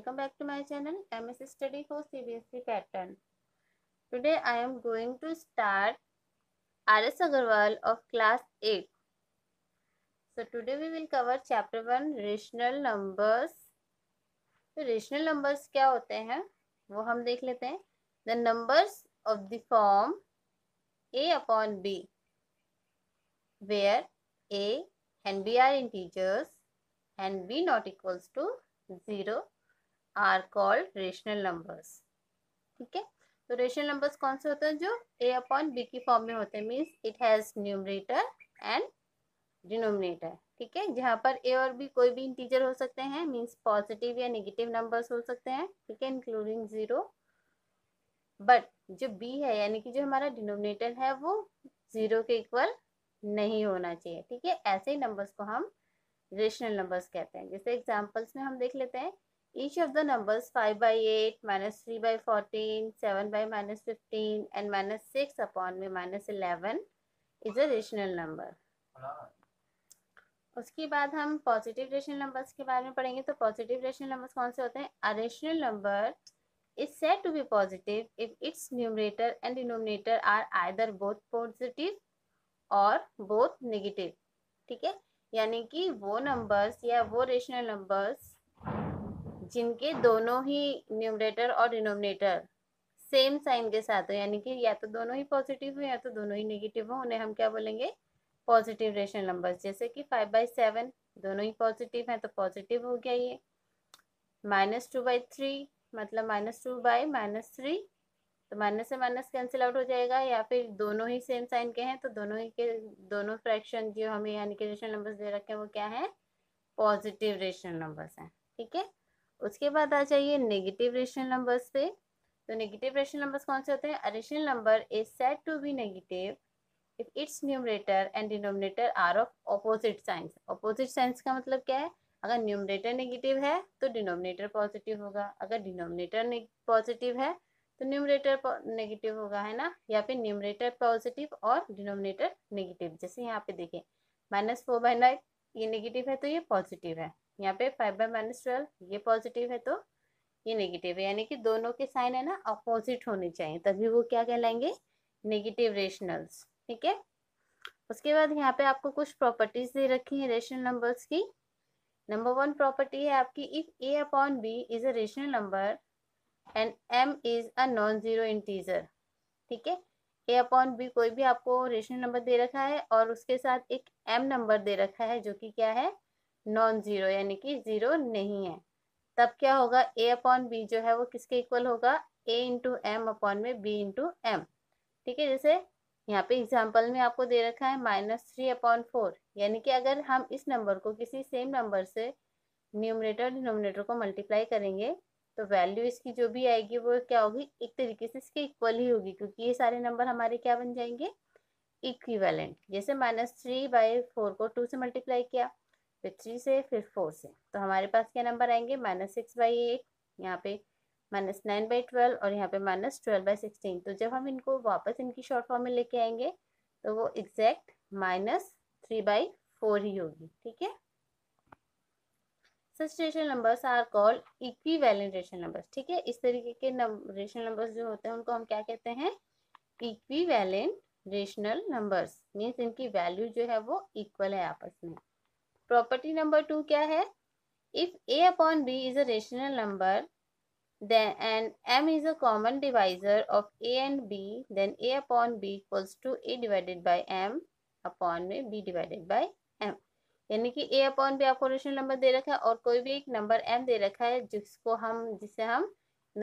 welcome back to my channel MS Study for CBSE Pattern. Today I am going to start R.S. Agarwal of class 8. So today we will cover chapter 1 rational numbers. तो rational numbers क्या होते हैं वो हम देख लेते हैं the numbers of the form a upon b where a and b are integers and b not equals to 0 are called rational numbers ठीक है तो रेशनल नंबर्स कौन से होते हैं जो ए अपॉन बी की फॉर्म में होते हैं means it has numerator and denominator ठीक है जहाँ पर ए और बी कोई भी इंटीजर हो सकते हैं मीन्स पॉजिटिव या निगेटिव नंबर्स हो सकते हैं ठीक है इंक्लूडिंग ज़ीरो बट जो बी है यानी कि जो हमारा डिनोमिनेटर है वो ज़ीरो के इक्वल नहीं होना चाहिए ठीक है ऐसे ही नंबर्स को हम रेशनल नंबर्स कहते हैं जैसे एग्जांपल्स में हम देख लेते हैं Each of the numbers 5 by 8, minus 3 by 14, 7 by minus 15 and minus 6 upon me minus 11 is a rational number. उसके बाद हम पॉजिटिव रेशनल नंबर्स के बारे में पढ़ेंगे तो पॉजिटिव रेशनल नंबर्स कौन से होते हैं a rational number is said to be positive if its numerator and denominator are either both positive और बोथ नेगेटिव ठीक है यानी कि वो नंबर्स या वो रेशनल नंबर्स जिनके दोनों ही न्यूमरेटर और डिनोमिनेटर सेम साइन के साथ हो यानी कि या तो दोनों ही पॉजिटिव हो या तो दोनों ही नेगेटिव हो उन्हें हम क्या बोलेंगे पॉजिटिव रेशनल नंबर्स जैसे कि फाइव बाई सेवन दोनों ही पॉजिटिव हैं तो पॉजिटिव हो गया ये माइनस टू बाई थ्री मतलब minus two by minus three तो माइनस से माइनस कैंसिल आउट हो जाएगा या फिर दोनों ही सेम साइन के हैं तो दोनों ही के दोनों फ्रैक्शन जो हमें यानी कि रेशनल नंबर्स दे रखे हैं वो क्या है पॉजिटिव रेशनल नंबर्स हैं ठीक है उसके बाद आ जाइए नेगेटिव रेशनल नंबर्स पे तो नेगेटिव रेशनल नंबर्स कौन से होते हैं a rational number is said to be negative if its numerator and denominator are of opposite signs opposite signs का मतलब क्या है अगर न्यूमरेटर नेगेटिव है तो डिनोमिनेटर पॉजिटिव होगा अगर डिनोमिनेटर पॉजिटिव है तो न्यूमरेटर नेगेटिव होगा है ना या फिर न्यूमरेटर पॉजिटिव और डिनोमिनेटर नेगेटिव जैसे यहाँ पे देखें माइनस फोर बाई नाइन ये नेगेटिव है तो ये पॉजिटिव है यहाँ पे फाइव बाई माइनस ट्वेल्व ये पॉजिटिव है तो ये नेगेटिव है यानी कि दोनों के साइन है ना अपोजिट होने चाहिए तभी वो क्या कहलाएंगे नेगेटिव रेशनल्स ठीक है उसके बाद यहाँ पे आपको कुछ प्रॉपर्टीज दे रखी है रेशनल नंबर्स की नंबर वन प्रॉपर्टी है आपकी if a upon b is a rational number and m is a non zero integer ठीक है ए अपॉन बी कोई भी आपको रेशनल नंबर दे रखा है और उसके साथ एक एम नंबर दे रखा है जो कि क्या है नॉन ज़ीरो यानी कि ज़ीरो नहीं है तब क्या होगा ए अपॉन बी जो है वो किसके इक्वल होगा ए इंटू एम अपॉन में बी इंटू एम ठीक है जैसे यहाँ पे एग्जाम्पल में आपको दे रखा है माइनस थ्री अपॉन फोर यानी कि अगर हम इस नंबर को किसी सेम नंबर से न्यूमरेटर डिनोमिनेटर को मल्टीप्लाई करेंगे तो वैल्यू इसकी जो भी आएगी वो क्या होगी एक तरीके से इसके इक्वल ही होगी क्योंकि ये सारे नंबर हमारे क्या बन जाएंगे इक्विवेलेंट जैसे माइनस थ्री बाई फोर को टू से मल्टीप्लाई किया फिर थ्री से फिर फोर से तो हमारे पास क्या नंबर आएंगे माइनस सिक्स बाई एट यहाँ पे माइनस नाइन बाई ट्वेल्व और यहाँ पे माइनस ट्वेल्व बाई सिक्सटीन तो जब हम इनको वापस इनकी शॉर्ट फॉर्म में लेके आएंगे तो वो exact minus three by four ही होगी ठीक है such rational numbers are called equivalent rational numbers ठीक है इस तरीके के रेशनल नंबर्स जो होते हैं उनको हम क्या कहते हैं इक्विवेलेंट रेशनल नंबर्स मीन्स इनकी वैल्यू जो है वो इक्वल है आपस में प्रॉपर्टी नंबर टू क्या है if a upon b is a rational number then and m is a common divisor of a and b then a upon b equals to a divided by m upon में b divided by m यानी कि a upon b आपको rational number दे रखा है और कोई भी एक नंबर m दे रखा है जिसको हम जिसे हम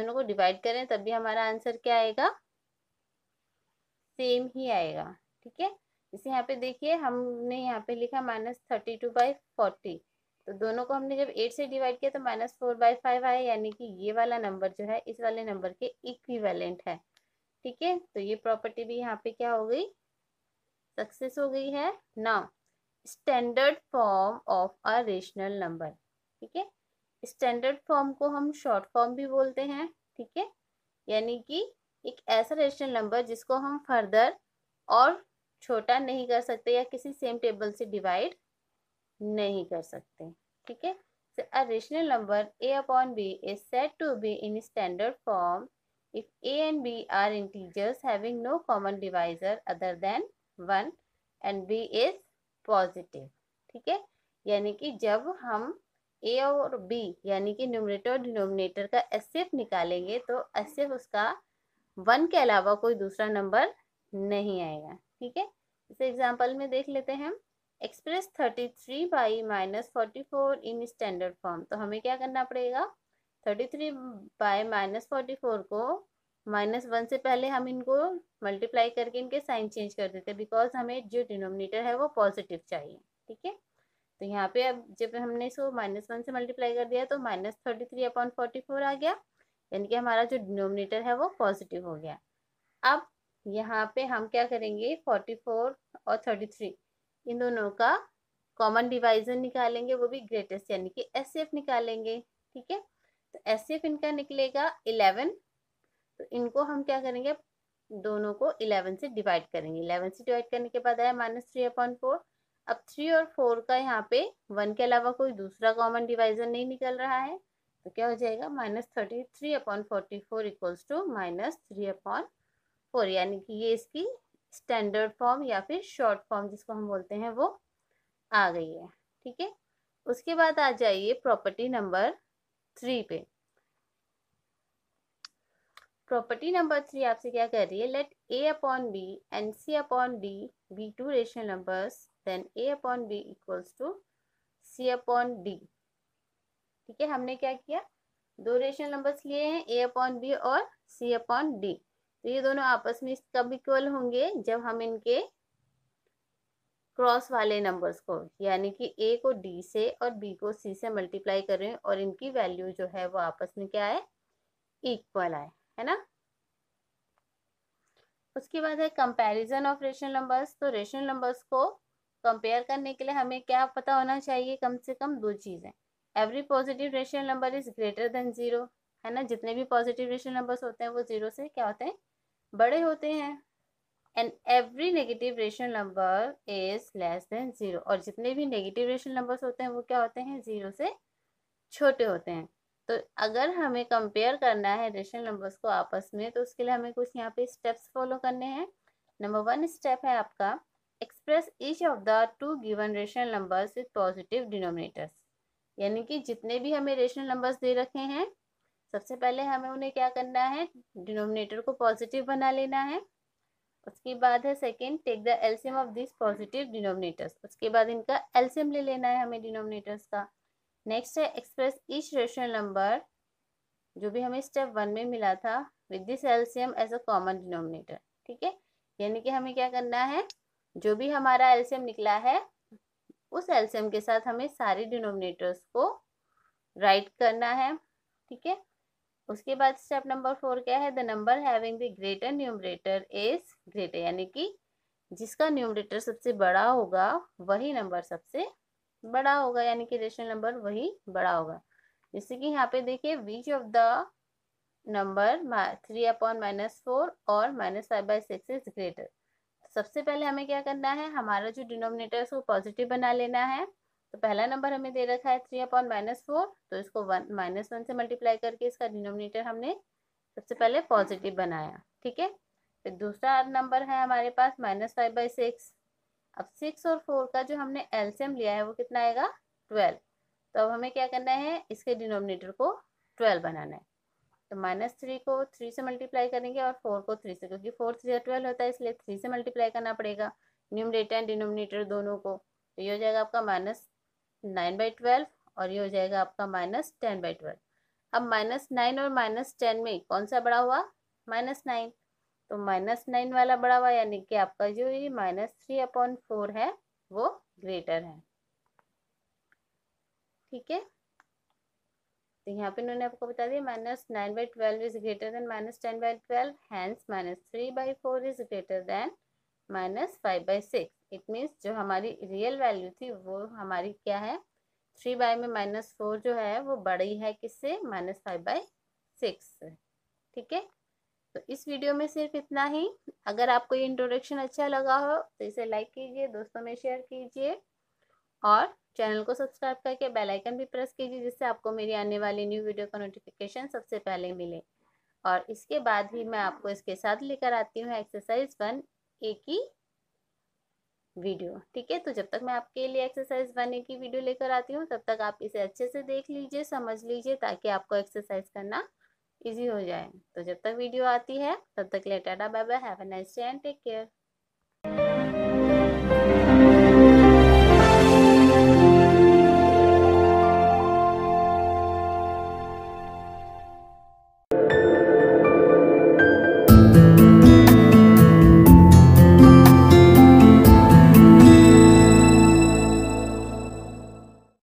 दोनों को डिवाइड करें तब भी हमारा आंसर क्या आएगा सेम ही आएगा ठीक है इसे यहाँ पे देखिए हमने यहाँ पे लिखा minus thirty two by forty तो दोनों को हमने जब एट से डिवाइड किया तो माइनस फोर बाई फाइव आया यानी कि ये वाला नंबर जो है इस वाले नंबर के इक्विवेलेंट है ठीक है तो ये प्रॉपर्टी भी यहाँ पे क्या हो गई सक्सेस हो गई है now standard form of a rational number ठीक है स्टैंडर्ड फॉर्म को हम शॉर्ट फॉर्म भी बोलते हैं ठीक है यानी कि एक ऐसा रेशनल नंबर जिसको हम फर्दर और छोटा नहीं कर सकते या किसी सेम टेबल से डिवाइड नहीं कर सकते ठीक है a rational number a upon b is said to be in standard form if a and b are integers having no common divisor other than one and b is positive ठीक है यानी कि जब हम ए और बी यानी कि numerator और डिनोमिनेटर का एसएफ निकालेंगे तो एसएफ उसका वन के अलावा कोई दूसरा नंबर नहीं आएगा ठीक है इसे एग्जाम्पल में देख लेते हैं express thirty three by minus forty four in standard form तो हमें क्या करना पड़ेगा thirty three by minus forty four को माइनस वन से पहले हम इनको मल्टीप्लाई करके इनके साइन चेंज कर देते हैं बिकॉज हमें जो डिनोमिनेटर है वो पॉजिटिव चाहिए ठीक है तो यहाँ पे अब जब हमने इसको माइनस वन से मल्टीप्लाई कर दिया तो minus thirty three upon forty four आ गया यानी कि हमारा जो डिनोमिनेटर है वो पॉजिटिव हो गया अब यहाँ पे हम क्या करेंगे फोर्टी फोर और थर्टी थ्री इन दोनों का कॉमन डिवाइजन निकालेंगे वो भी ग्रेटेस्ट यानी कि एस निकालेंगे ठीक है तो एस इनका निकलेगा इलेवन तो इनको हम क्या करेंगे दोनों को इलेवन से डिवाइड करेंगे इलेवन से डिवाइड करने के बाद आया माइनस थ्री अपॉन फोर अब थ्री और फोर का यहाँ पे वन के अलावा कोई दूसरा कॉमन डिवाइजर नहीं निकल रहा है तो क्या हो जाएगा minus thirty three upon forty four equals to minus three upon four यानी कि ये इसकी स्टैंडर्ड फॉर्म या फिर शॉर्ट फॉर्म जिसको हम बोलते हैं वो आ गई है ठीक है उसके बाद आ जाइए प्रॉपर्टी नंबर थ्री पे प्रॉपर्टी नंबर थ्री आपसे क्या कर रही है let a upon b and c upon d be two rational numbers then a upon b equals to c upon d ठीक है हमने क्या किया दो रेशनल नंबर्स लिए हैं ए अपॉन बी और सी अपॉन डी तो ये दोनों आपस में कब इक्वल होंगे जब हम इनके क्रॉस वाले नंबर्स को यानी कि ए को डी से और बी को सी से मल्टीप्लाई कर रहे हैं और इनकी वैल्यू जो है वो आपस में क्या है इक्वल आए है ना उसके बाद है कंपैरिजन ऑफ रेशनल नंबर्स तो रेशनल नंबर्स को कंपेयर करने के लिए हमें क्या पता होना चाहिए कम से कम दो चीज़ें every positive rational number is greater than zero है ना जितने भी पॉजिटिव रेशनल नंबर्स होते हैं वो ज़ीरो से क्या होते हैं बड़े होते हैं and every negative rational number is less than zero और जितने भी नेगेटिव रेशनल नंबर्स होते हैं वो क्या होते हैं ज़ीरो से छोटे होते हैं तो अगर हमें कंपेयर करना है रेशनल नंबर्स को आपस में तो उसके लिए हमें कुछ यहाँ पे स्टेप्स फॉलो करने हैं नंबर वन स्टेप है आपका express each of the two given rational numbers with positive denominators यानी कि जितने भी हमें रेशनल नंबर्स दे रखे हैं सबसे पहले हमें उन्हें क्या करना है डिनोमिनेटर को पॉजिटिव बना लेना है उसके बाद है second take the LCM of this positive denominators उसके बाद इनका एल्सियम ले लेना है हमें डिनोमिनेटर्स का नेक्स्ट है एक्सप्रेस ईच रेशनल नंबर जो भी हमें स्टेप वन में मिला था with this LCM as a common denominator ठीक है यानी कि हमें क्या करना है जो भी हमारा एल्सियम निकला है उस एल्सियम के साथ हमें सारे डिनोमिनेटर्स को राइट करना है ठीक है उसके बाद स्टेप नंबर फोर क्या है the number having the greater numerator is greater यानी कि जिसका न्यूमरेटर सबसे बड़ा होगा वही नंबर सबसे बड़ा होगा यानी कि रेशनल नंबर वही बड़ा होगा जैसे कि यहाँ पे देखिए which of the number three upon minus four और minus five by six is greater सबसे पहले हमें क्या करना है हमारा जो डिनोमिनेटर है उसको पॉजिटिव बना लेना है तो पहला नंबर हमें दे रखा है थ्री अपॉन माइनस फोर तो इसको वन माइनस वन से मल्टीप्लाई करके इसका डिनोमिनेटर हमने सबसे पहले पॉजिटिव बनाया ठीक है फिर दूसरा नंबर है हमारे पास माइनस फाइव बाई सिक्स अब सिक्स और फोर का जो हमने एल्सियम लिया है वो कितना आएगा ट्वेल्व तो अब हमें क्या करना है इसके डिनोमिनेटर को ट्वेल्व बनाना है तो माइनस थ्री को थ्री से मल्टीप्लाई करेंगे और फोर को थ्री से क्योंकि फोर थ्री ट्वेल्व होता है इसलिए थ्री से मल्टीप्लाई करना पड़ेगा न्यूमरेटर एंड डिनोमिनेटर दोनों को तो ये हो जाएगा आपका माइनस नाइन बाई ट्वेल्व और ये हो जाएगा आपका माइनस टेन बाई ट्वेल्व अब माइनस नाइन और माइनस टेन में कौन सा बड़ा हुआ माइनस नाइन तो माइनस नाइन वाला बड़ा हुआ यानी कि आपका जो ये माइनस थ्री अपॉन फोर है वो ग्रेटर है ठीक है तो यहाँ पे इन्होंने आपको बता दिया minus nine by twelve is greater than minus ten by twelve hence minus three by four is greater than minus five by six it means जो हमारी रियल वैल्यू थी वो हमारी क्या है थ्री बाई में माइनस फोर जो है वो बड़ी है किससे माइनस फाइव बाई सिक्स ठीक है तो इस वीडियो में सिर्फ इतना ही अगर आपको ये इंट्रोडक्शन अच्छा लगा हो तो इसे लाइक कीजिए दोस्तों में शेयर कीजिए और चैनल को सब्सक्राइब करके बेल आइकन भी प्रेस कीजिए जिससे आपको मेरी आने वाली न्यू वीडियो का नोटिफिकेशन सबसे पहले मिले और इसके बाद ही मैं आपको इसके साथ लेकर आती हूँ एक्सरसाइज वन ए की वीडियो ठीक है तो जब तक मैं आपके लिए एक्सरसाइज बनने की वीडियो लेकर आती हूँ तब तक आप इसे अच्छे से देख लीजिए समझ लीजिए ताकि आपको एक्सरसाइज करना इजी हो जाए तो जब तक वीडियो आती है तब तक लेटाटा bye bye have a nice day and take care